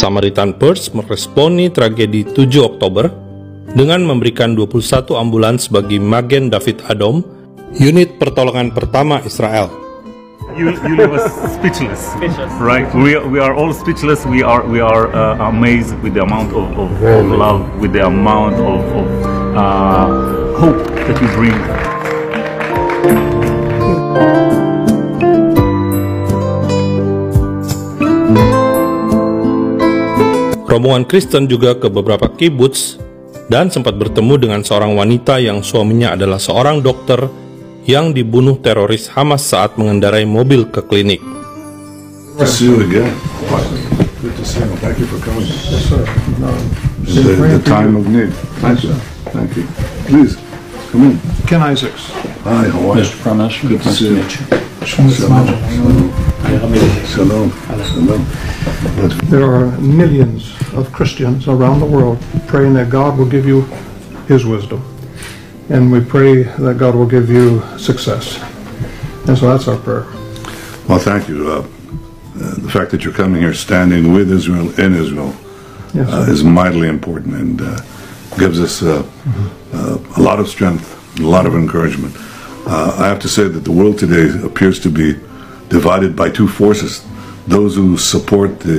Samaritan Purse meresponi tragedi 7 Oktober dengan memberikan 21 ambulans bagi Magen David Adom, unit pertolongan pertama Israel. You, you leave us speechless, speechless. right? We are, we are all speechless. We are we are uh, amazed with the amount of, of, of love, with the amount of, of uh, hope that you bring Rombongan Kristen juga ke beberapa kibbutz dan sempat bertemu dengan seorang wanita yang suaminya adalah seorang dokter yang dibunuh teroris Hamas saat mengendarai mobil ke klinik. Ken Isaacs. Hi, how are you? Good to see you. There are millions of Christians around the world praying that God will give you His wisdom. And we pray that God will give you success. And so that's our prayer. Well, thank you. Uh, the fact that you're coming here standing with Israel in Israel yes, uh, is mightily important and uh, gives us mm-hmm. a lot of strength, a lot of encouragement. Uh, I have to say that the world today appears to be divided by two forces those who support the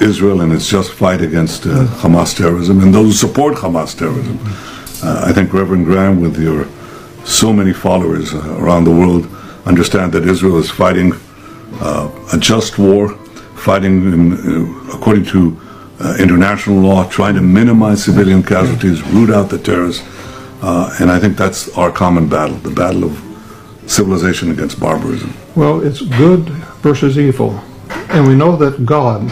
Israel and its just fight against uh, Hamas terrorism and those who support Hamas terrorism. Uh, I think Reverend Graham, with your so many followers uh, around the world, understand that Israel is fighting uh, a just war, fighting in, uh, according to uh, international law, trying to minimize civilian casualties, root out the terrorists, and I think that's our common battle, the battle of civilization against barbarism? Well, it's good versus evil. And we know that God,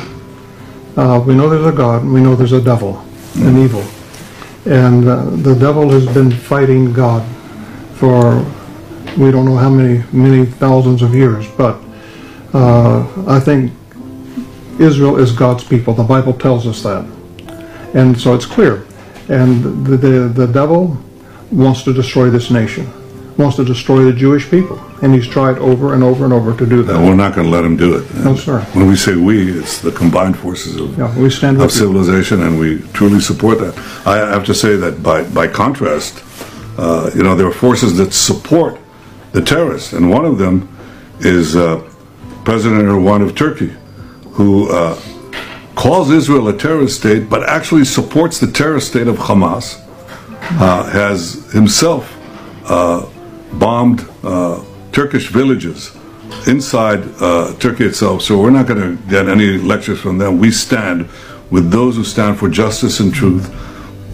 uh, we know there's a God, we know there's a devil, mm. an evil. And uh, the devil has been fighting God for we don't know how many, many thousands of years. But uh, I think Israel is God's people. The Bible tells us that. And so it's clear. And the, the, the devil wants to destroy this nation wants to destroy the Jewish people, and he's tried over and over and over to do that. No, we're not going to let him do it. No, sir. When we say we, it's the combined forces of, yeah, we stand of civilization, you. and we truly support that. I have to say that by, by contrast, uh, you know, there are forces that support the terrorists, and one of them is uh, President Erdogan of Turkey, who uh, calls Israel a terrorist state, but actually supports the terrorist state of Hamas, uh, has himself uh, bombed uh, Turkish villages inside uh, Turkey itself. So we're not going to get any lectures from them. We stand with those who stand for justice and truth,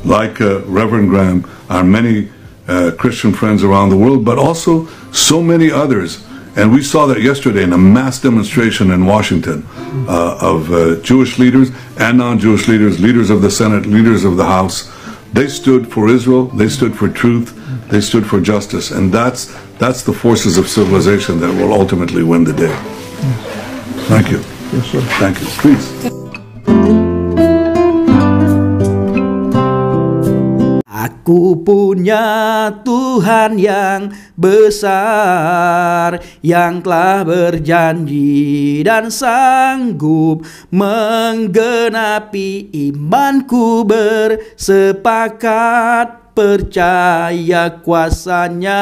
like uh, Reverend Graham, our many uh, Christian friends around the world, but also so many others. And we saw that yesterday in a mass demonstration in Washington uh, of uh, Jewish leaders and non Jewish leaders, leaders of the Senate, leaders of the House. They stood for Israel, they stood for truth, They stood for justice, and that's that's the forces of civilization that will ultimately win the day. Thank you. Yes, sir. Thank you. Please. Aku punya Tuhan yang besar yang telah berjanji dan sanggup menggenapi imanku bersepakat percaya kuasanya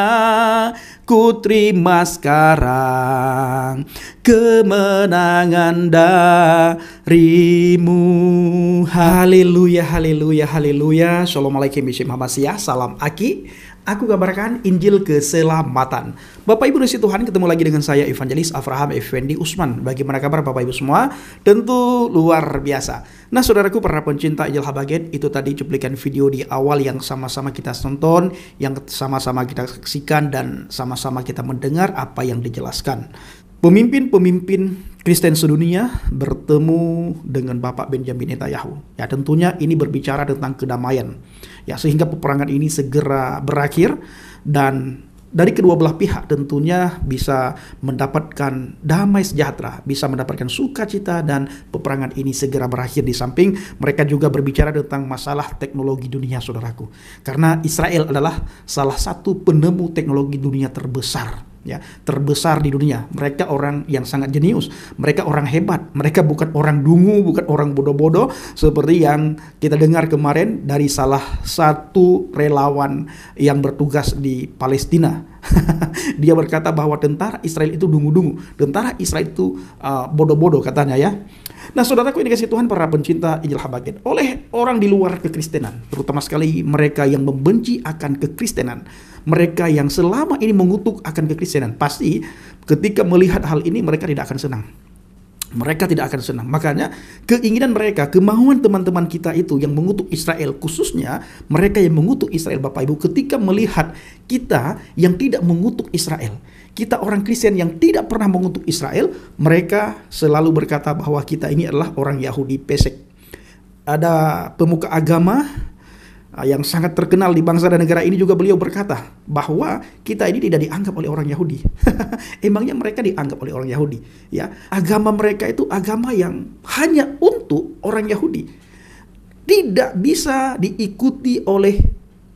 ku terima sekarang kemenangan darimu haleluya haleluya haleluya shalom alaikum bishim ya. salam aki aku kabarkan Injil keselamatan Bapak Ibu Resi Tuhan ketemu lagi dengan saya Evangelis Afraham Effendi Usman. Bagaimana kabar Bapak Ibu semua? Tentu luar biasa. Nah saudaraku para pencinta Ijil Habaget itu tadi cuplikan video di awal yang sama-sama kita tonton, yang sama-sama kita saksikan dan sama-sama kita mendengar apa yang dijelaskan. Pemimpin-pemimpin Kristen sedunia bertemu dengan Bapak Benjamin Netanyahu. Ya tentunya ini berbicara tentang kedamaian. Ya sehingga peperangan ini segera berakhir dan dari kedua belah pihak tentunya bisa mendapatkan damai sejahtera, bisa mendapatkan sukacita dan peperangan ini segera berakhir di samping mereka juga berbicara tentang masalah teknologi dunia saudaraku. Karena Israel adalah salah satu penemu teknologi dunia terbesar ya terbesar di dunia. Mereka orang yang sangat jenius, mereka orang hebat, mereka bukan orang dungu, bukan orang bodoh-bodoh seperti yang kita dengar kemarin dari salah satu relawan yang bertugas di Palestina. Dia berkata bahwa tentara Israel itu dungu-dungu, tentara Israel itu bodoh uh, bodoh-bodoh katanya ya. Nah, saudaraku ini kasih Tuhan para pencinta Injil Habakuk. Oleh orang di luar kekristenan, terutama sekali mereka yang membenci akan kekristenan, mereka yang selama ini mengutuk akan kekristenan. Pasti ketika melihat hal ini mereka tidak akan senang. Mereka tidak akan senang. Makanya keinginan mereka, kemauan teman-teman kita itu yang mengutuk Israel khususnya mereka yang mengutuk Israel Bapak Ibu ketika melihat kita yang tidak mengutuk Israel. Kita orang Kristen yang tidak pernah mengutuk Israel, mereka selalu berkata bahwa kita ini adalah orang Yahudi pesek. Ada pemuka agama Ah, yang sangat terkenal di bangsa dan negara ini juga beliau berkata bahwa kita ini tidak dianggap oleh orang Yahudi. Emangnya mereka dianggap oleh orang Yahudi, ya. Agama mereka itu agama yang hanya untuk orang Yahudi. Tidak bisa diikuti oleh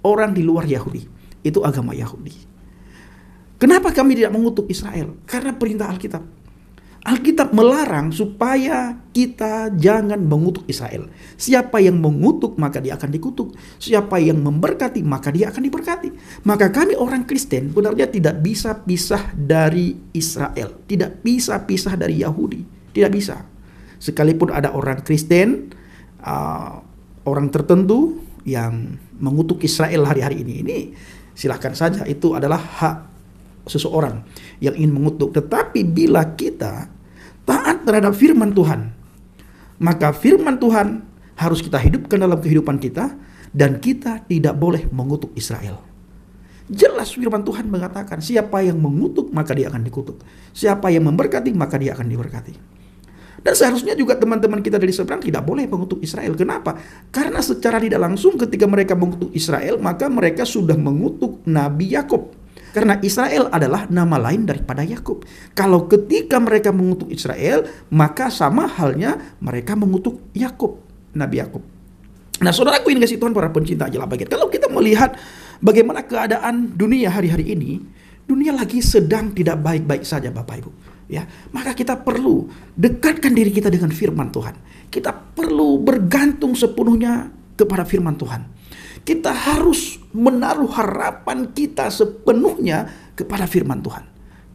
orang di luar Yahudi. Itu agama Yahudi. Kenapa kami tidak mengutuk Israel? Karena perintah Alkitab Alkitab melarang supaya kita jangan mengutuk Israel. Siapa yang mengutuk maka dia akan dikutuk. Siapa yang memberkati maka dia akan diberkati. Maka kami orang Kristen benarnya tidak bisa pisah dari Israel. Tidak bisa pisah dari Yahudi. Tidak bisa. Sekalipun ada orang Kristen, uh, orang tertentu yang mengutuk Israel hari-hari ini. Ini silahkan saja itu adalah hak seseorang yang ingin mengutuk. Tetapi bila kita taat terhadap firman Tuhan, maka firman Tuhan harus kita hidupkan dalam kehidupan kita dan kita tidak boleh mengutuk Israel. Jelas firman Tuhan mengatakan siapa yang mengutuk maka dia akan dikutuk. Siapa yang memberkati maka dia akan diberkati. Dan seharusnya juga teman-teman kita dari seberang tidak boleh mengutuk Israel. Kenapa? Karena secara tidak langsung ketika mereka mengutuk Israel maka mereka sudah mengutuk Nabi Yakob. Karena Israel adalah nama lain daripada Yakub. Kalau ketika mereka mengutuk Israel, maka sama halnya mereka mengutuk Yakub, Nabi Yakub. Nah, saudaraku ini kasih Tuhan para pencinta ajalah bagian. Kalau kita melihat bagaimana keadaan dunia hari-hari ini, dunia lagi sedang tidak baik-baik saja Bapak Ibu. Ya, maka kita perlu dekatkan diri kita dengan firman Tuhan. Kita perlu bergantung sepenuhnya kepada firman Tuhan. Kita harus menaruh harapan kita sepenuhnya kepada firman Tuhan,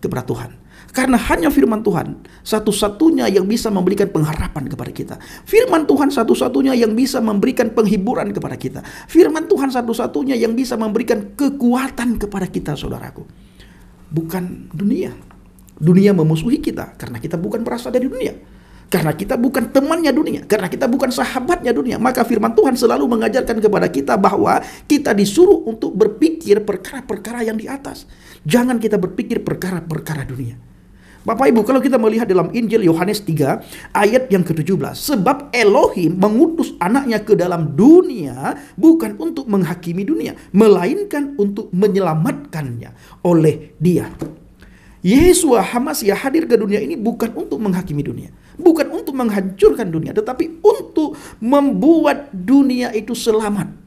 kepada Tuhan. Karena hanya firman Tuhan satu-satunya yang bisa memberikan pengharapan kepada kita. Firman Tuhan satu-satunya yang bisa memberikan penghiburan kepada kita. Firman Tuhan satu-satunya yang bisa memberikan kekuatan kepada kita, saudaraku. Bukan dunia. Dunia memusuhi kita karena kita bukan berasal dari dunia karena kita bukan temannya dunia, karena kita bukan sahabatnya dunia. Maka firman Tuhan selalu mengajarkan kepada kita bahwa kita disuruh untuk berpikir perkara-perkara yang di atas. Jangan kita berpikir perkara-perkara dunia. Bapak Ibu, kalau kita melihat dalam Injil Yohanes 3 ayat yang ke-17, sebab Elohim mengutus anaknya ke dalam dunia bukan untuk menghakimi dunia, melainkan untuk menyelamatkannya oleh Dia. Yesus Hamas ya hadir ke dunia ini bukan untuk menghakimi dunia, bukan untuk menghancurkan dunia, tetapi untuk membuat dunia itu selamat.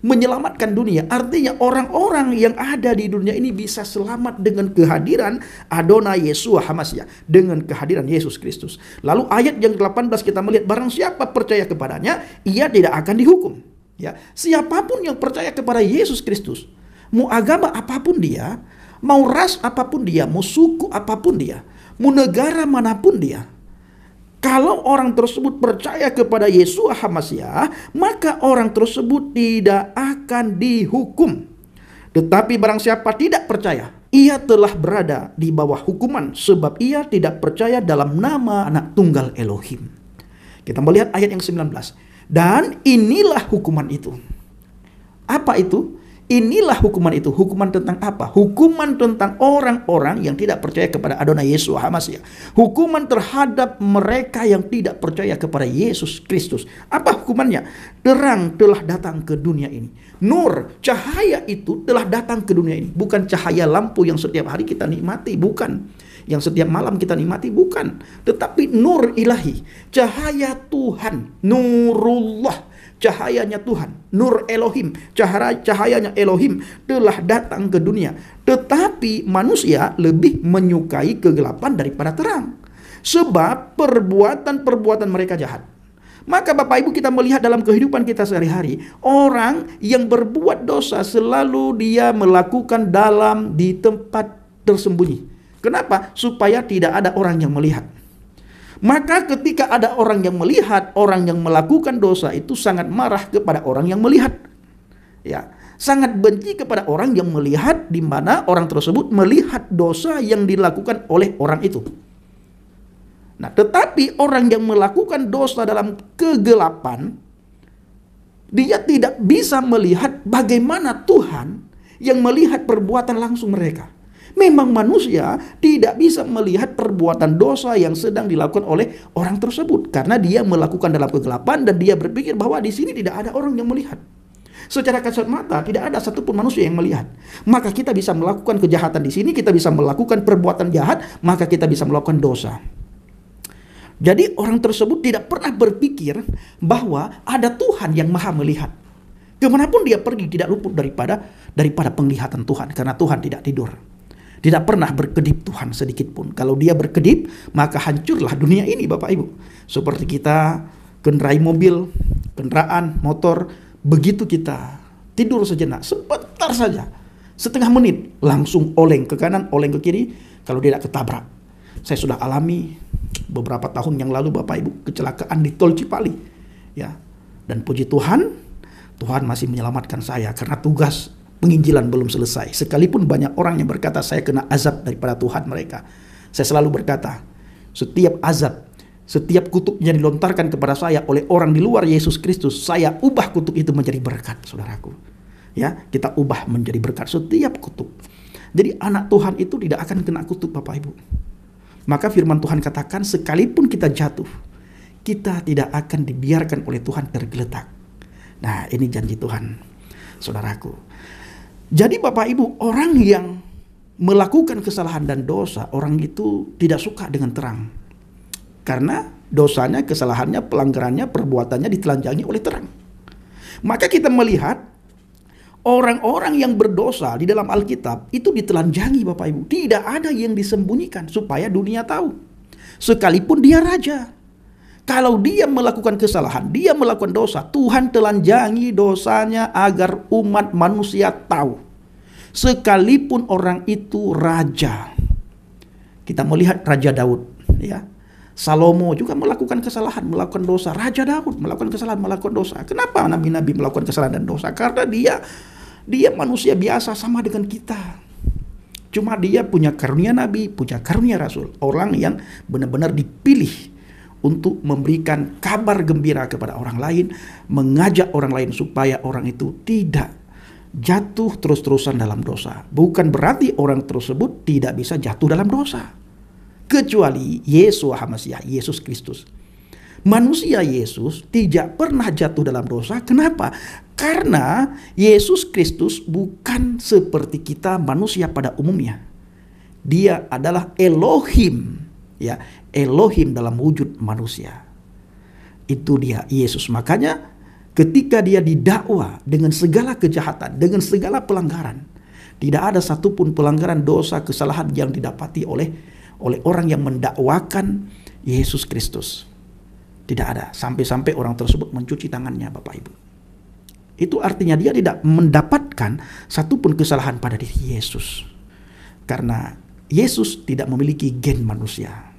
Menyelamatkan dunia artinya orang-orang yang ada di dunia ini bisa selamat dengan kehadiran Adonai Yesus Hamas ya. dengan kehadiran Yesus Kristus. Lalu ayat yang ke-18 kita melihat barang siapa percaya kepadanya, ia tidak akan dihukum. Ya, siapapun yang percaya kepada Yesus Kristus, mau agama apapun dia, Mau ras apapun dia, mau suku apapun dia, mau negara manapun dia. Kalau orang tersebut percaya kepada Yesus Hamasiah, maka orang tersebut tidak akan dihukum. Tetapi barang siapa tidak percaya, ia telah berada di bawah hukuman sebab ia tidak percaya dalam nama anak tunggal Elohim. Kita melihat ayat yang 19. Dan inilah hukuman itu. Apa itu? Inilah hukuman itu. Hukuman tentang apa? Hukuman tentang orang-orang yang tidak percaya kepada Adonai Yesus Hamasya. Hukuman terhadap mereka yang tidak percaya kepada Yesus Kristus. Apa hukumannya? Terang telah datang ke dunia ini. Nur, cahaya itu telah datang ke dunia ini. Bukan cahaya lampu yang setiap hari kita nikmati, bukan. Yang setiap malam kita nikmati, bukan. Tetapi nur ilahi, cahaya Tuhan, nurullah cahayanya Tuhan, nur Elohim, cahaya cahayanya Elohim telah datang ke dunia. Tetapi manusia lebih menyukai kegelapan daripada terang. Sebab perbuatan-perbuatan mereka jahat. Maka Bapak Ibu kita melihat dalam kehidupan kita sehari-hari, orang yang berbuat dosa selalu dia melakukan dalam di tempat tersembunyi. Kenapa? Supaya tidak ada orang yang melihat. Maka ketika ada orang yang melihat orang yang melakukan dosa itu sangat marah kepada orang yang melihat. Ya, sangat benci kepada orang yang melihat di mana orang tersebut melihat dosa yang dilakukan oleh orang itu. Nah, tetapi orang yang melakukan dosa dalam kegelapan dia tidak bisa melihat bagaimana Tuhan yang melihat perbuatan langsung mereka. Memang manusia tidak bisa melihat perbuatan dosa yang sedang dilakukan oleh orang tersebut karena dia melakukan dalam kegelapan dan dia berpikir bahwa di sini tidak ada orang yang melihat. Secara kasat mata tidak ada satupun manusia yang melihat. Maka kita bisa melakukan kejahatan di sini, kita bisa melakukan perbuatan jahat, maka kita bisa melakukan dosa. Jadi orang tersebut tidak pernah berpikir bahwa ada Tuhan yang maha melihat. Kemanapun dia pergi tidak luput daripada daripada penglihatan Tuhan karena Tuhan tidak tidur. Tidak pernah berkedip Tuhan sedikit pun. Kalau dia berkedip, maka hancurlah dunia ini Bapak Ibu. Seperti kita kendarai mobil, kendaraan, motor, begitu kita tidur sejenak, sebentar saja, setengah menit, langsung oleng ke kanan, oleng ke kiri, kalau tidak ketabrak. Saya sudah alami beberapa tahun yang lalu Bapak Ibu kecelakaan di Tol Cipali. Ya. Dan puji Tuhan, Tuhan masih menyelamatkan saya karena tugas penginjilan belum selesai. Sekalipun banyak orang yang berkata saya kena azab daripada Tuhan mereka. Saya selalu berkata, setiap azab, setiap kutuk yang dilontarkan kepada saya oleh orang di luar Yesus Kristus, saya ubah kutuk itu menjadi berkat, saudaraku. Ya, kita ubah menjadi berkat setiap kutuk. Jadi anak Tuhan itu tidak akan kena kutuk Bapak Ibu. Maka firman Tuhan katakan sekalipun kita jatuh, kita tidak akan dibiarkan oleh Tuhan tergeletak. Nah, ini janji Tuhan. Saudaraku, jadi Bapak Ibu, orang yang melakukan kesalahan dan dosa, orang itu tidak suka dengan terang. Karena dosanya, kesalahannya, pelanggarannya, perbuatannya ditelanjangi oleh terang. Maka kita melihat orang-orang yang berdosa di dalam Alkitab itu ditelanjangi Bapak Ibu. Tidak ada yang disembunyikan supaya dunia tahu. Sekalipun dia raja. Kalau dia melakukan kesalahan, dia melakukan dosa, Tuhan telanjangi dosanya agar umat manusia tahu. Sekalipun orang itu raja. Kita melihat Raja Daud, ya. Salomo juga melakukan kesalahan, melakukan dosa. Raja Daud melakukan kesalahan, melakukan dosa. Kenapa nabi-nabi melakukan kesalahan dan dosa? Karena dia dia manusia biasa sama dengan kita. Cuma dia punya karunia nabi, punya karunia rasul, orang yang benar-benar dipilih untuk memberikan kabar gembira kepada orang lain, mengajak orang lain supaya orang itu tidak jatuh terus-terusan dalam dosa. Bukan berarti orang tersebut tidak bisa jatuh dalam dosa. Kecuali Yesus HaMasiah, Yesus Kristus. Manusia Yesus tidak pernah jatuh dalam dosa. Kenapa? Karena Yesus Kristus bukan seperti kita manusia pada umumnya. Dia adalah Elohim, ya. Elohim dalam wujud manusia. Itu dia Yesus. Makanya ketika dia didakwa dengan segala kejahatan, dengan segala pelanggaran, tidak ada satupun pelanggaran dosa kesalahan yang didapati oleh oleh orang yang mendakwakan Yesus Kristus. Tidak ada sampai-sampai orang tersebut mencuci tangannya Bapak Ibu. Itu artinya dia tidak mendapatkan satupun kesalahan pada diri Yesus. Karena Yesus tidak memiliki gen manusia.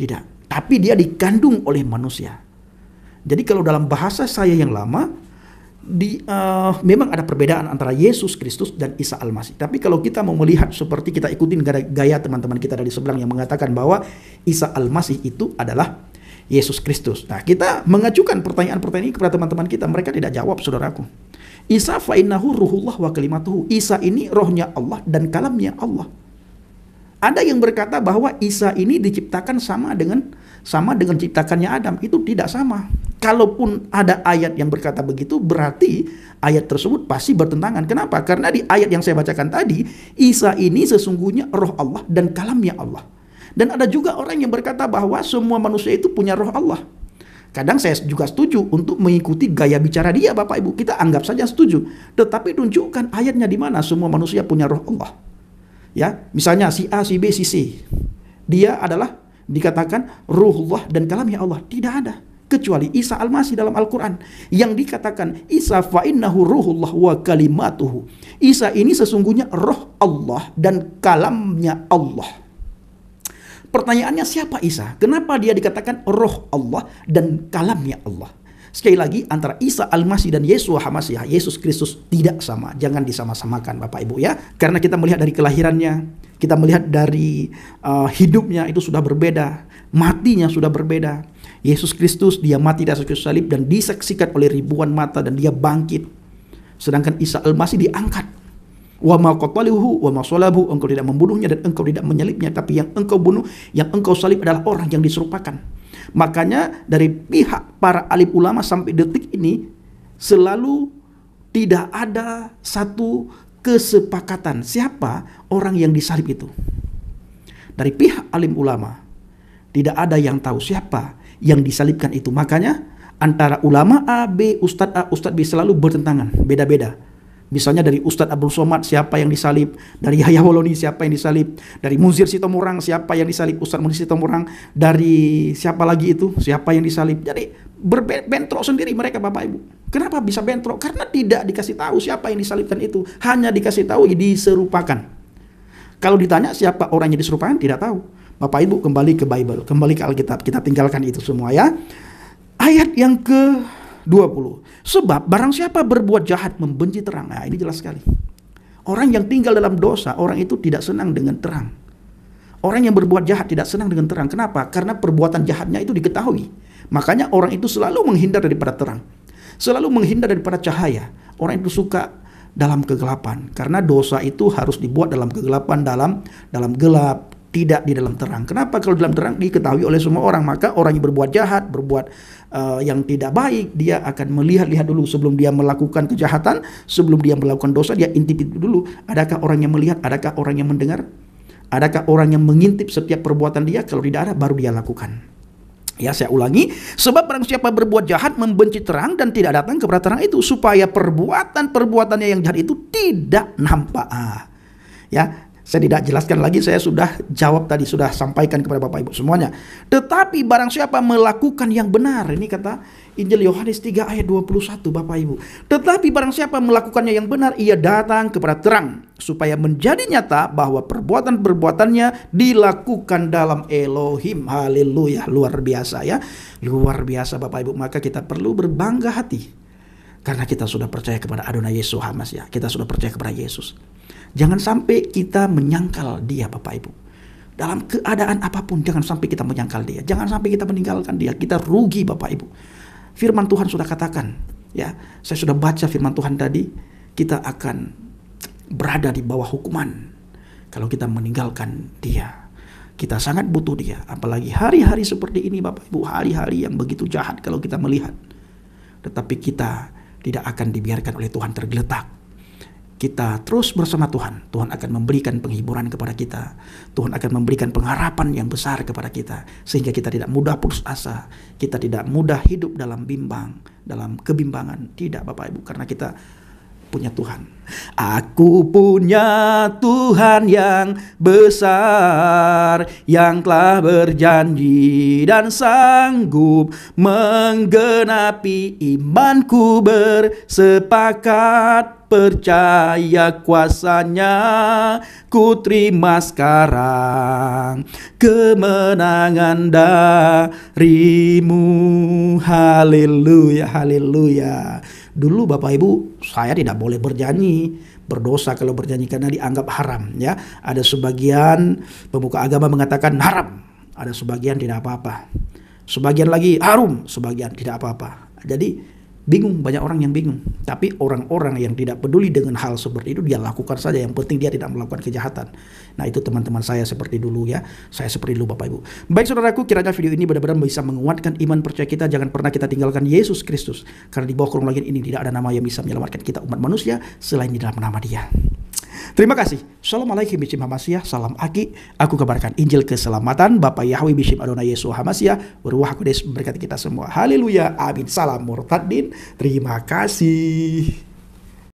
Tidak. Tapi dia dikandung oleh manusia. Jadi kalau dalam bahasa saya yang lama, di, uh, memang ada perbedaan antara Yesus Kristus dan Isa Al-Masih. Tapi kalau kita mau melihat seperti kita ikutin gaya teman-teman kita dari seberang yang mengatakan bahwa Isa Al-Masih itu adalah Yesus Kristus. Nah, kita mengajukan pertanyaan-pertanyaan ini kepada teman-teman kita, mereka tidak jawab, saudaraku. Isa fa'innahu ruhullah wa kalimatuhu. Isa ini rohnya Allah dan kalamnya Allah. Ada yang berkata bahwa Isa ini diciptakan sama dengan sama dengan ciptakannya Adam. Itu tidak sama. Kalaupun ada ayat yang berkata begitu, berarti ayat tersebut pasti bertentangan. Kenapa? Karena di ayat yang saya bacakan tadi, Isa ini sesungguhnya roh Allah dan kalamnya Allah. Dan ada juga orang yang berkata bahwa semua manusia itu punya roh Allah. Kadang saya juga setuju untuk mengikuti gaya bicara dia Bapak Ibu. Kita anggap saja setuju. Tetapi tunjukkan ayatnya di mana semua manusia punya roh Allah ya misalnya si A si B si C dia adalah dikatakan ruhullah dan kalamnya Allah tidak ada kecuali Isa Al-Masih dalam Al-Quran yang dikatakan Isa fa'innahu ruhullah wa kalimatuhu Isa ini sesungguhnya roh Allah dan kalamnya Allah pertanyaannya siapa Isa? kenapa dia dikatakan roh Allah dan kalamnya Allah Sekali lagi antara Isa Al-Masih dan Yesus Hamasiah, Yesus Kristus tidak sama. Jangan disama-samakan Bapak Ibu ya. Karena kita melihat dari kelahirannya, kita melihat dari uh, hidupnya itu sudah berbeda, matinya sudah berbeda. Yesus Kristus dia mati di atas salib dan disaksikan oleh ribuan mata dan dia bangkit. Sedangkan Isa Al-Masih diangkat. Wa ma qataluhu wa ma engkau tidak membunuhnya dan engkau tidak menyalibnya, tapi yang engkau bunuh, yang engkau salib adalah orang yang diserupakan Makanya dari pihak para alim ulama sampai detik ini selalu tidak ada satu kesepakatan siapa orang yang disalib itu. Dari pihak alim ulama tidak ada yang tahu siapa yang disalibkan itu. Makanya antara ulama A, B, Ustadz A, Ustadz B selalu bertentangan, beda-beda Misalnya dari Ustadz Abdul Somad siapa yang disalib, dari Yahya Woloni siapa yang disalib, dari Muzir Sitomurang siapa yang disalib, Ustadz Muzir Sitomurang dari siapa lagi itu, siapa yang disalib. Jadi berbentrok sendiri mereka Bapak Ibu. Kenapa bisa bentrok? Karena tidak dikasih tahu siapa yang disalibkan itu, hanya dikasih tahu diserupakan. Kalau ditanya siapa orang yang diserupakan tidak tahu. Bapak Ibu kembali ke Bible, kembali ke Alkitab. Kita tinggalkan itu semua ya. Ayat yang ke 20. Sebab barang siapa berbuat jahat membenci terang. Nah, ini jelas sekali. Orang yang tinggal dalam dosa, orang itu tidak senang dengan terang. Orang yang berbuat jahat tidak senang dengan terang. Kenapa? Karena perbuatan jahatnya itu diketahui. Makanya orang itu selalu menghindar daripada terang. Selalu menghindar daripada cahaya. Orang itu suka dalam kegelapan karena dosa itu harus dibuat dalam kegelapan dalam dalam gelap tidak di dalam terang. Kenapa kalau dalam terang diketahui oleh semua orang, maka orang yang berbuat jahat, berbuat uh, yang tidak baik, dia akan melihat-lihat dulu sebelum dia melakukan kejahatan, sebelum dia melakukan dosa, dia intip itu dulu, adakah orang yang melihat, adakah orang yang mendengar, adakah orang yang mengintip setiap perbuatan dia, kalau tidak ada baru dia lakukan. Ya saya ulangi, sebab barang siapa berbuat jahat membenci terang dan tidak datang ke terang itu supaya perbuatan-perbuatannya yang jahat itu tidak nampak. Ah. Ya, saya tidak jelaskan lagi, saya sudah jawab tadi, sudah sampaikan kepada Bapak Ibu semuanya. Tetapi barang siapa melakukan yang benar, ini kata Injil Yohanes 3 ayat 21 Bapak Ibu. Tetapi barang siapa melakukannya yang benar, ia datang kepada terang supaya menjadi nyata bahwa perbuatan-perbuatannya dilakukan dalam Elohim. Haleluya, luar biasa ya. Luar biasa Bapak Ibu, maka kita perlu berbangga hati karena kita sudah percaya kepada Adonai Yesus Hamas ya. Kita sudah percaya kepada Yesus. Jangan sampai kita menyangkal dia Bapak Ibu. Dalam keadaan apapun jangan sampai kita menyangkal dia. Jangan sampai kita meninggalkan dia. Kita rugi Bapak Ibu. Firman Tuhan sudah katakan, ya. Saya sudah baca firman Tuhan tadi, kita akan berada di bawah hukuman kalau kita meninggalkan dia. Kita sangat butuh dia, apalagi hari-hari seperti ini Bapak Ibu, hari-hari yang begitu jahat kalau kita melihat. Tetapi kita tidak akan dibiarkan oleh Tuhan tergeletak kita terus bersama Tuhan, Tuhan akan memberikan penghiburan kepada kita. Tuhan akan memberikan pengharapan yang besar kepada kita sehingga kita tidak mudah putus asa, kita tidak mudah hidup dalam bimbang, dalam kebimbangan. Tidak Bapak Ibu, karena kita punya Tuhan. Aku punya Tuhan yang besar yang telah berjanji dan sanggup menggenapi imanku bersepakat percaya kuasanya ku terima sekarang kemenangan darimu haleluya haleluya dulu Bapak Ibu saya tidak boleh bernyanyi berdosa kalau bernyanyi karena dianggap haram ya ada sebagian pemuka agama mengatakan haram ada sebagian tidak apa-apa sebagian lagi harum sebagian tidak apa-apa jadi bingung banyak orang yang bingung tapi orang-orang yang tidak peduli dengan hal seperti itu dia lakukan saja yang penting dia tidak melakukan kejahatan nah itu teman-teman saya seperti dulu ya saya seperti dulu Bapak Ibu baik saudaraku kiranya video ini benar-benar bisa menguatkan iman percaya kita jangan pernah kita tinggalkan Yesus Kristus karena di bawah kurung lagi ini tidak ada nama yang bisa menyelamatkan kita umat manusia selain di dalam nama dia Terima kasih. Assalamualaikum Bishim Hamasiyah. Salam Aki. Aku kabarkan Injil keselamatan. Bapak Yahweh Bishim Adonai Yesus Hamasya Beruah kudus memberkati kita semua. Haleluya. Amin. Salam Murtadin. Terima kasih.